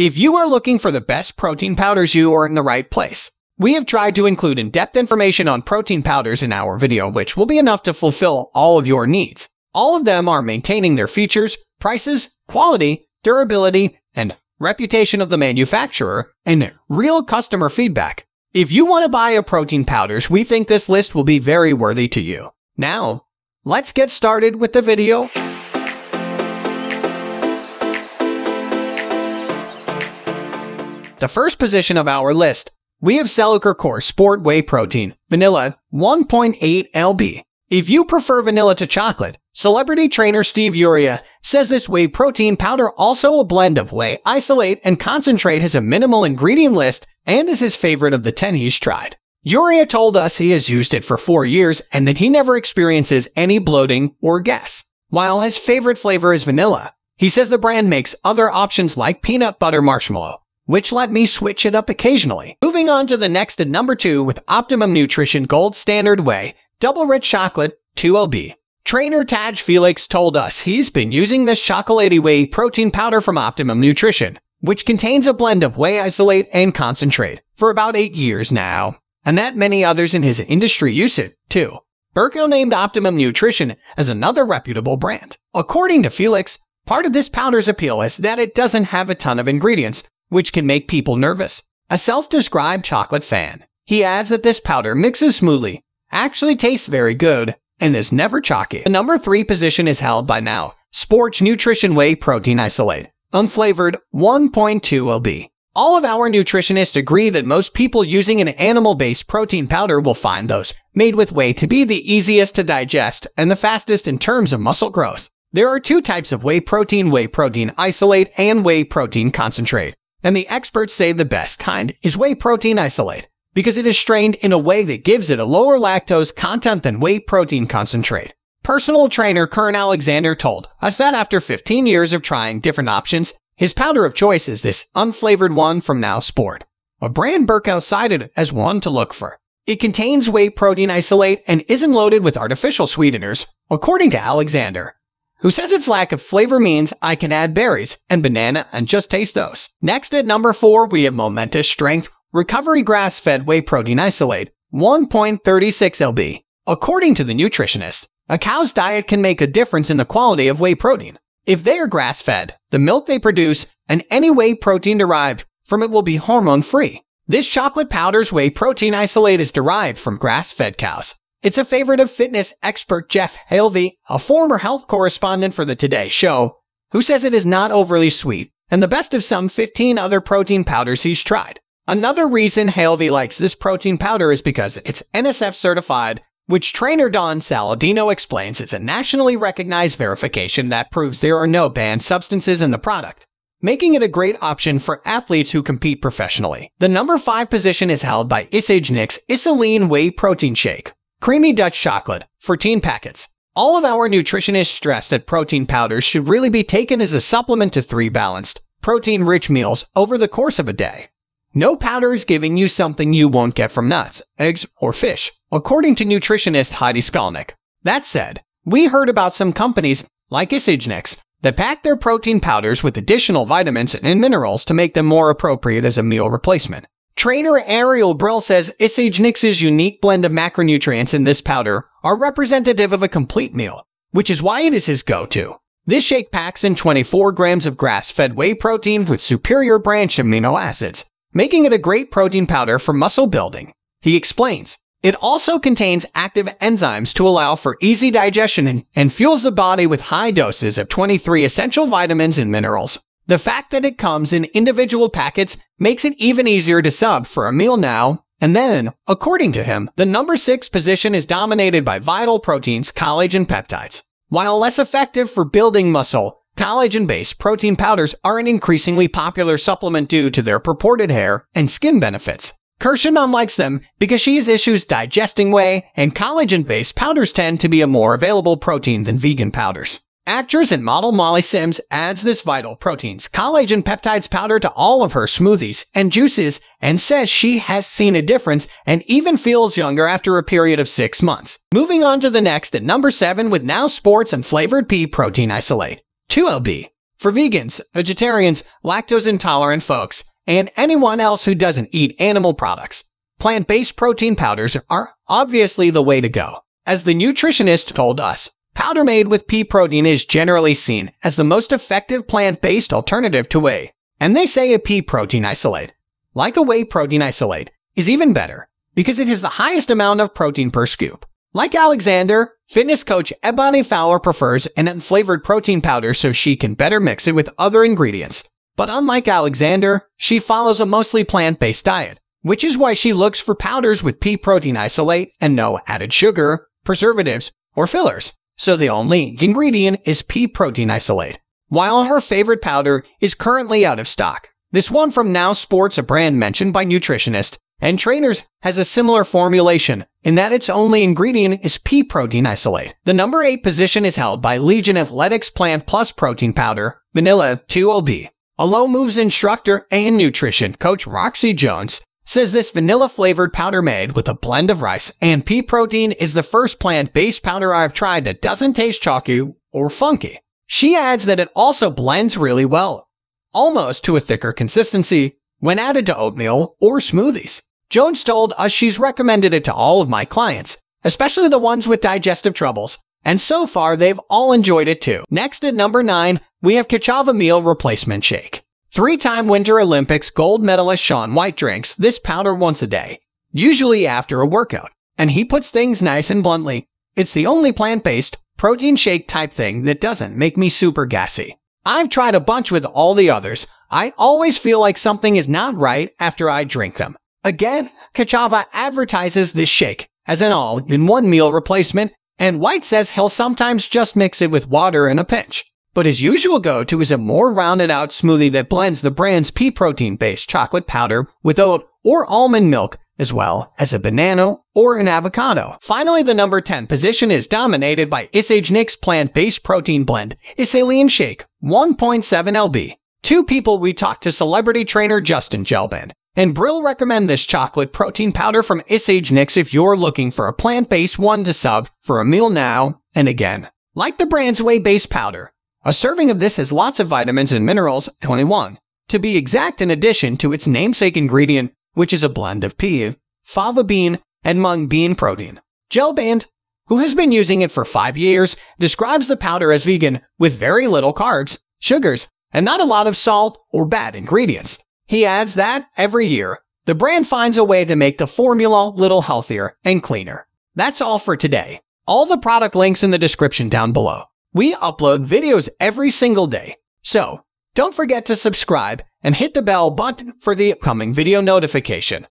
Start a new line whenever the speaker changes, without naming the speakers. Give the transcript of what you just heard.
If you are looking for the best protein powders, you are in the right place. We have tried to include in-depth information on protein powders in our video, which will be enough to fulfill all of your needs. All of them are maintaining their features, prices, quality, durability, and reputation of the manufacturer, and real customer feedback. If you want to buy a protein powders, we think this list will be very worthy to you. Now, let's get started with the video. The first position of our list, we have Celica Core Sport Whey Protein, vanilla, 1.8 lb. If you prefer vanilla to chocolate, celebrity trainer Steve Uria says this whey protein powder, also a blend of whey, isolate, and concentrate has a minimal ingredient list and is his favorite of the 10 he's tried. Uria told us he has used it for four years and that he never experiences any bloating or gas. While his favorite flavor is vanilla, he says the brand makes other options like peanut butter marshmallow, which let me switch it up occasionally. Moving on to the next at number 2 with Optimum Nutrition Gold Standard Whey, Double Rich Chocolate, 2 lb. Trainer Taj Felix told us he's been using this chocolatey whey protein powder from Optimum Nutrition, which contains a blend of whey isolate and concentrate, for about 8 years now. And that many others in his industry use it, too. Burko named Optimum Nutrition as another reputable brand. According to Felix, Part of this powder's appeal is that it doesn't have a ton of ingredients, which can make people nervous. A self-described chocolate fan, he adds that this powder mixes smoothly, actually tastes very good, and is never chalky. The number 3 position is held by now, Sports Nutrition Whey Protein Isolate, unflavored 1.2 lb. All of our nutritionists agree that most people using an animal-based protein powder will find those made with whey to be the easiest to digest and the fastest in terms of muscle growth. There are two types of whey protein, whey protein isolate and whey protein concentrate. And the experts say the best kind is whey protein isolate because it is strained in a way that gives it a lower lactose content than whey protein concentrate. Personal trainer Kern Alexander told us that after 15 years of trying different options, his powder of choice is this unflavored one from Now Sport, a brand Burkow cited as one to look for. It contains whey protein isolate and isn't loaded with artificial sweeteners, according to Alexander who says its lack of flavor means I can add berries and banana and just taste those. Next at number 4, we have Momentous Strength Recovery Grass-Fed Whey Protein Isolate, 1.36 lb. According to the nutritionist, a cow's diet can make a difference in the quality of whey protein. If they are grass-fed, the milk they produce and any whey protein derived from it will be hormone-free. This chocolate powder's whey protein isolate is derived from grass-fed cows it's a favorite of fitness expert Jeff Halvey, a former health correspondent for the Today Show, who says it is not overly sweet and the best of some 15 other protein powders he's tried. Another reason Halvey likes this protein powder is because it's NSF certified, which trainer Don Saladino explains is a nationally recognized verification that proves there are no banned substances in the product, making it a great option for athletes who compete professionally. The number 5 position is held by Isage Nix Isoline Whey Protein Shake, Creamy Dutch Chocolate, 14 packets. All of our nutritionists stress that protein powders should really be taken as a supplement to three balanced, protein-rich meals over the course of a day. No powder is giving you something you won't get from nuts, eggs, or fish, according to nutritionist Heidi Skolnick. That said, we heard about some companies, like Isagenix, that pack their protein powders with additional vitamins and minerals to make them more appropriate as a meal replacement. Trainer Ariel Brill says Isage Nix's unique blend of macronutrients in this powder are representative of a complete meal, which is why it is his go-to. This shake packs in 24 grams of grass-fed whey protein with superior branched amino acids, making it a great protein powder for muscle building. He explains, it also contains active enzymes to allow for easy digestion and, and fuels the body with high doses of 23 essential vitamins and minerals. The fact that it comes in individual packets makes it even easier to sub for a meal now and then, according to him, the number six position is dominated by vital proteins, collagen peptides. While less effective for building muscle, collagen-based protein powders are an increasingly popular supplement due to their purported hair and skin benefits. Kirshen likes them because she has issues digesting whey, and collagen-based powders tend to be a more available protein than vegan powders. Actress and model Molly Sims adds this vital proteins, collagen peptides powder to all of her smoothies and juices and says she has seen a difference and even feels younger after a period of six months. Moving on to the next at number seven with now sports and flavored pea protein isolate. 2LB. For vegans, vegetarians, lactose intolerant folks, and anyone else who doesn't eat animal products, plant-based protein powders are obviously the way to go. As the nutritionist told us, Powder made with pea protein is generally seen as the most effective plant-based alternative to whey. And they say a pea protein isolate, like a whey protein isolate, is even better because it has the highest amount of protein per scoop. Like Alexander, fitness coach Ebony Fowler prefers an unflavored protein powder so she can better mix it with other ingredients. But unlike Alexander, she follows a mostly plant-based diet, which is why she looks for powders with pea protein isolate and no added sugar, preservatives, or fillers so the only ingredient is pea protein isolate. While her favorite powder is currently out of stock, this one from Now Sports, a brand mentioned by nutritionists and trainers, has a similar formulation in that its only ingredient is pea protein isolate. The number 8 position is held by Legion Athletics Plant Plus Protein Powder, Vanilla 2OB. A low moves instructor and nutrition coach Roxy Jones says this vanilla flavored powder made with a blend of rice and pea protein is the first plant based powder I've tried that doesn't taste chalky or funky. She adds that it also blends really well, almost to a thicker consistency, when added to oatmeal or smoothies. Jones told us she's recommended it to all of my clients, especially the ones with digestive troubles, and so far they've all enjoyed it too. Next at number 9, we have Kachava Meal Replacement Shake. Three-time Winter Olympics gold medalist Sean White drinks this powder once a day, usually after a workout, and he puts things nice and bluntly. It's the only plant-based, protein shake type thing that doesn't make me super gassy. I've tried a bunch with all the others. I always feel like something is not right after I drink them. Again, Kachava advertises this shake as an all-in-one meal replacement, and White says he'll sometimes just mix it with water in a pinch. But his usual go-to is a more rounded-out smoothie that blends the brand's pea protein-based chocolate powder with oat or almond milk as well as a banana or an avocado. Finally, the number 10 position is dominated by Isage Nick's plant-based protein blend, Isalian Shake 1.7 lb. Two people we talked to celebrity trainer Justin Gelband and Brill recommend this chocolate protein powder from Isage Nix if you're looking for a plant-based one to sub for a meal now and again. Like the brand's whey-based powder, a serving of this has lots of vitamins and minerals, 21. To be exact, in addition to its namesake ingredient, which is a blend of pea, fava bean, and mung bean protein. Gel Band, who has been using it for five years, describes the powder as vegan with very little carbs, sugars, and not a lot of salt or bad ingredients. He adds that, every year, the brand finds a way to make the formula little healthier and cleaner. That's all for today. All the product links in the description down below. We upload videos every single day, so don't forget to subscribe and hit the bell button for the upcoming video notification.